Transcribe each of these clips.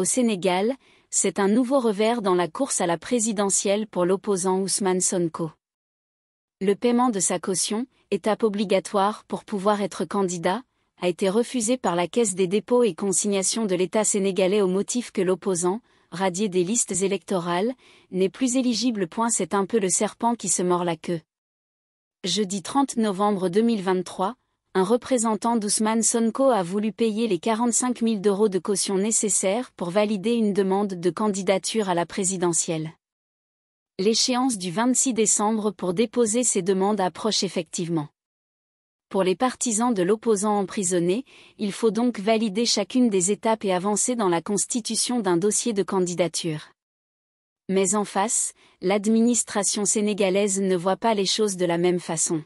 Au Sénégal, c'est un nouveau revers dans la course à la présidentielle pour l'opposant Ousmane Sonko. Le paiement de sa caution, étape obligatoire pour pouvoir être candidat, a été refusé par la Caisse des dépôts et consignations de l'État sénégalais au motif que l'opposant, radié des listes électorales, n'est plus éligible. C'est un peu le serpent qui se mord la queue. Jeudi 30 novembre 2023, un représentant d'Ousmane Sonko a voulu payer les 45 000 euros de caution nécessaires pour valider une demande de candidature à la présidentielle. L'échéance du 26 décembre pour déposer ces demandes approche effectivement. Pour les partisans de l'opposant emprisonné, il faut donc valider chacune des étapes et avancer dans la constitution d'un dossier de candidature. Mais en face, l'administration sénégalaise ne voit pas les choses de la même façon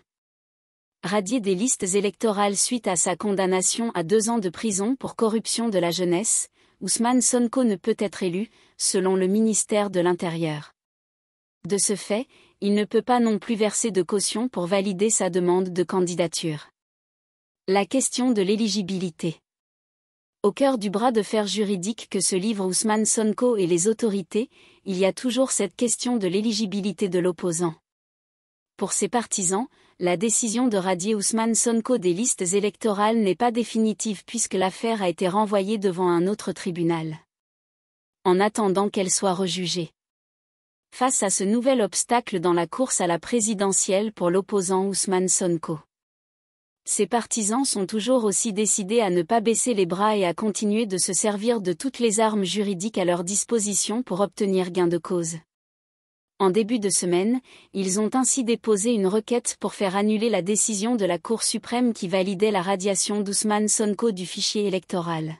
radié des listes électorales suite à sa condamnation à deux ans de prison pour corruption de la jeunesse, Ousmane Sonko ne peut être élu, selon le ministère de l'Intérieur. De ce fait, il ne peut pas non plus verser de caution pour valider sa demande de candidature. La question de l'éligibilité. Au cœur du bras de fer juridique que se livrent Ousmane Sonko et les autorités, il y a toujours cette question de l'éligibilité de l'opposant. Pour ses partisans, la décision de radier Ousmane Sonko des listes électorales n'est pas définitive puisque l'affaire a été renvoyée devant un autre tribunal. En attendant qu'elle soit rejugée. Face à ce nouvel obstacle dans la course à la présidentielle pour l'opposant Ousmane Sonko. Ses partisans sont toujours aussi décidés à ne pas baisser les bras et à continuer de se servir de toutes les armes juridiques à leur disposition pour obtenir gain de cause. En début de semaine, ils ont ainsi déposé une requête pour faire annuler la décision de la Cour suprême qui validait la radiation d'Ousmane Sonko du fichier électoral.